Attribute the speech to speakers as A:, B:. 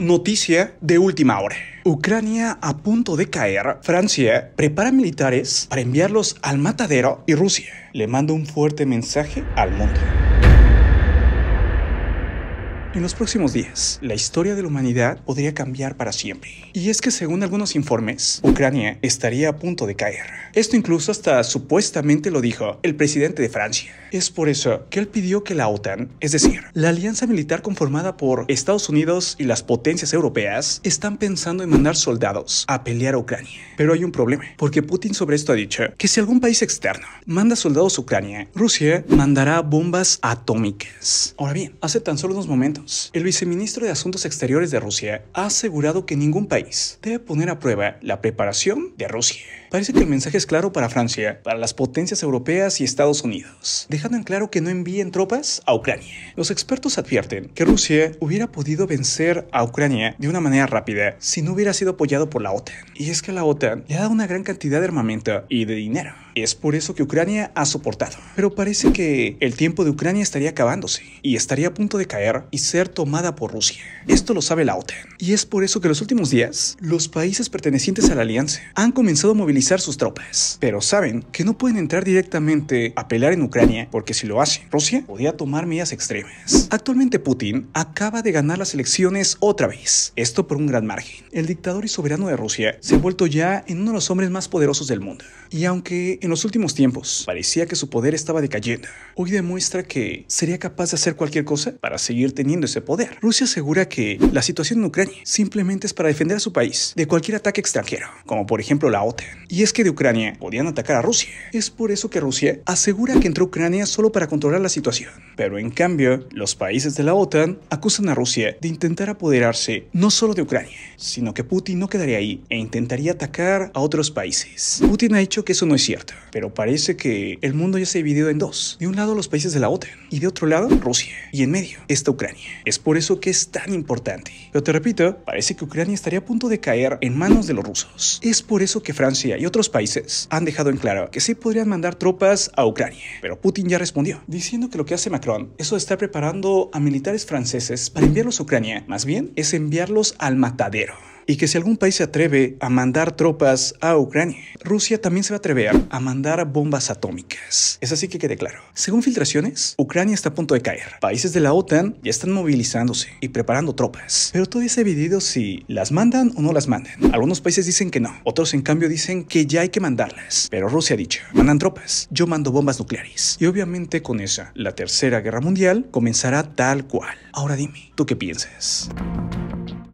A: Noticia de última hora. Ucrania a punto de caer. Francia prepara militares para enviarlos al matadero y Rusia le manda un fuerte mensaje al mundo. En los próximos días, la historia de la humanidad podría cambiar para siempre. Y es que según algunos informes, Ucrania estaría a punto de caer. Esto incluso hasta supuestamente lo dijo el presidente de Francia. Es por eso que él pidió que la OTAN, es decir, la alianza militar conformada por Estados Unidos y las potencias europeas, están pensando en mandar soldados a pelear a Ucrania. Pero hay un problema, porque Putin sobre esto ha dicho que si algún país externo manda soldados a Ucrania, Rusia mandará bombas atómicas. Ahora bien, hace tan solo unos momentos, el viceministro de Asuntos Exteriores de Rusia ha asegurado que ningún país debe poner a prueba la preparación de Rusia. Parece que el mensaje es claro para Francia, para las potencias europeas y Estados Unidos, dejando en claro que no envíen tropas a Ucrania. Los expertos advierten que Rusia hubiera podido vencer a Ucrania de una manera rápida si no hubiera sido apoyado por la OTAN. Y es que la OTAN le ha dado una gran cantidad de armamento y de dinero. Es por eso que Ucrania ha soportado. Pero parece que el tiempo de Ucrania estaría acabándose y estaría a punto de caer y ser tomada por Rusia. Esto lo sabe la OTAN. Y es por eso que los últimos días los países pertenecientes a la alianza han comenzado a movilizar sus tropas. Pero saben que no pueden entrar directamente a pelear en Ucrania porque si lo hacen, Rusia podría tomar medidas extremas Actualmente Putin acaba de ganar las elecciones otra vez, esto por un gran margen. El dictador y soberano de Rusia se ha vuelto ya en uno de los hombres más poderosos del mundo. Y aunque en los últimos tiempos parecía que su poder estaba decayendo, hoy demuestra que sería capaz de hacer cualquier cosa para seguir teniendo ese poder. Rusia asegura que la situación en Ucrania simplemente es para defender a su país de cualquier ataque extranjero, como por ejemplo la OTAN. Y es que de Ucrania podían atacar a Rusia. Es por eso que Rusia asegura que entró a Ucrania solo para controlar la situación. Pero en cambio, los países de la OTAN acusan a Rusia de intentar apoderarse no solo de Ucrania, sino que Putin no quedaría ahí e intentaría atacar a otros países. Putin ha dicho que eso no es cierto, pero parece que el mundo ya se ha dividido en dos. De un lado los países de la OTAN y de otro lado Rusia y en medio está Ucrania. Es por eso que es tan importante. Pero te repito, parece que Ucrania estaría a punto de caer en manos de los rusos. Es por eso que Francia y otros países han dejado en claro que sí podrían mandar tropas a Ucrania, pero Putin ya respondió diciendo que lo que hace Macron, eso está preparando a militares franceses para enviarlos a Ucrania, más bien es enviarlos al matadero y que si algún país se atreve a mandar tropas a Ucrania, Rusia también se va a atrever a mandar bombas atómicas. Es así que quede claro. Según filtraciones, Ucrania está a punto de caer. Países de la OTAN ya están movilizándose y preparando tropas, pero todo está dividido si las mandan o no las mandan. Algunos países dicen que no, otros en cambio dicen que ya hay que mandarlas, pero Rusia ha dicho, mandan tropas, yo mando bombas nucleares. Y obviamente con esa, la Tercera Guerra Mundial comenzará tal cual. Ahora dime, ¿tú qué piensas?